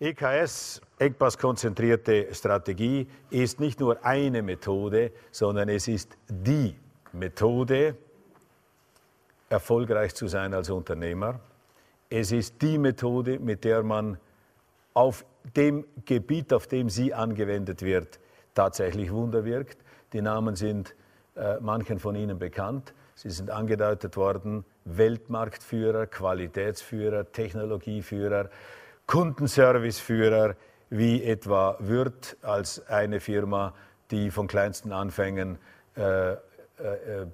EKS, Eckpass-konzentrierte Strategie, ist nicht nur eine Methode, sondern es ist die Methode, erfolgreich zu sein als Unternehmer. Es ist die Methode, mit der man auf dem Gebiet, auf dem sie angewendet wird, tatsächlich Wunder wirkt. Die Namen sind äh, manchen von Ihnen bekannt. Sie sind angedeutet worden, Weltmarktführer, Qualitätsführer, Technologieführer, Kundenserviceführer wie etwa Würth als eine Firma, die von kleinsten Anfängen äh, äh,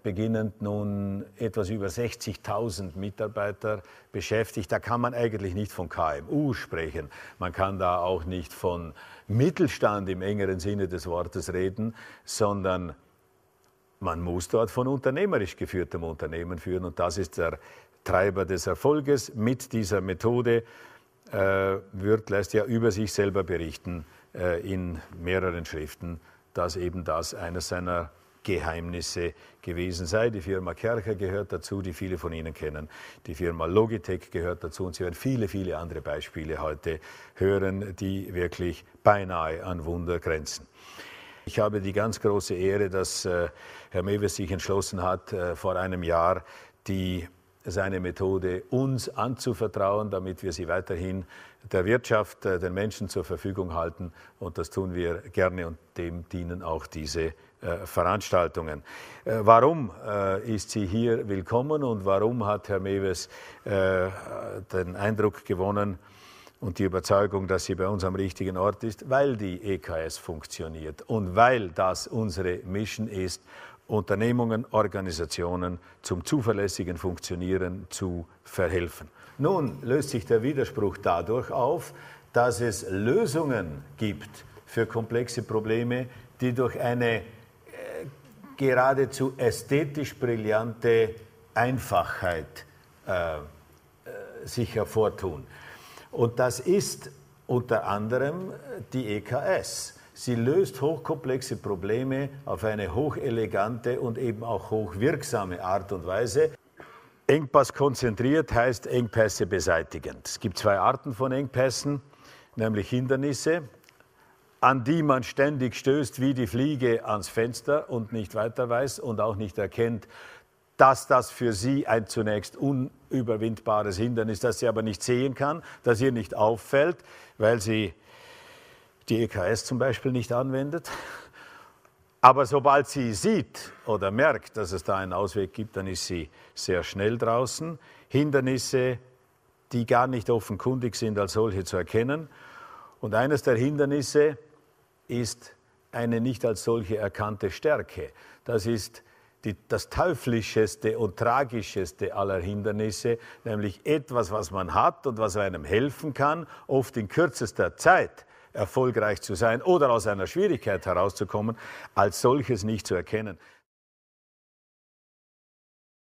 beginnend nun etwas über 60.000 Mitarbeiter beschäftigt. Da kann man eigentlich nicht von KMU sprechen. Man kann da auch nicht von Mittelstand im engeren Sinne des Wortes reden, sondern man muss dort von unternehmerisch geführtem Unternehmen führen. Und das ist der Treiber des Erfolges mit dieser Methode. Äh, wird lässt ja über sich selber berichten äh, in mehreren Schriften, dass eben das eines seiner Geheimnisse gewesen sei. Die Firma Kercher gehört dazu, die viele von Ihnen kennen. Die Firma Logitech gehört dazu und Sie werden viele, viele andere Beispiele heute hören, die wirklich beinahe an Wunder grenzen. Ich habe die ganz große Ehre, dass äh, Herr Mewes sich entschlossen hat, vor einem Jahr die seine Methode, uns anzuvertrauen, damit wir sie weiterhin der Wirtschaft, äh, den Menschen zur Verfügung halten. Und das tun wir gerne und dem dienen auch diese äh, Veranstaltungen. Äh, warum ist sie hier willkommen und warum hat Herr Mewes den Eindruck gewonnen und die Überzeugung, dass sie bei uns am richtigen Ort ist? Weil die EKS funktioniert und weil das unsere Mission ist Unternehmungen, Organisationen zum zuverlässigen Funktionieren zu verhelfen. Nun löst sich der Widerspruch dadurch auf, dass es Lösungen gibt für komplexe Probleme, die durch eine äh, geradezu ästhetisch brillante Einfachheit äh, äh, sich hervortun. Und das ist unter anderem die EKS. Sie löst hochkomplexe Probleme auf eine hochelegante und eben auch hochwirksame Art und Weise. Engpass konzentriert heißt Engpässe beseitigend. Es gibt zwei Arten von Engpässen, nämlich Hindernisse, an die man ständig stößt wie die Fliege ans Fenster und nicht weiter weiß und auch nicht erkennt, dass das für sie ein zunächst unüberwindbares Hindernis, ist, das sie aber nicht sehen kann, das ihr nicht auffällt, weil sie die EKS zum Beispiel nicht anwendet. Aber sobald sie sieht oder merkt, dass es da einen Ausweg gibt, dann ist sie sehr schnell draußen. Hindernisse, die gar nicht offenkundig sind, als solche zu erkennen. Und eines der Hindernisse ist eine nicht als solche erkannte Stärke. Das ist die, das teuflischeste und tragischeste aller Hindernisse, nämlich etwas, was man hat und was einem helfen kann, oft in kürzester Zeit erfolgreich zu sein oder aus einer Schwierigkeit herauszukommen, als solches nicht zu erkennen.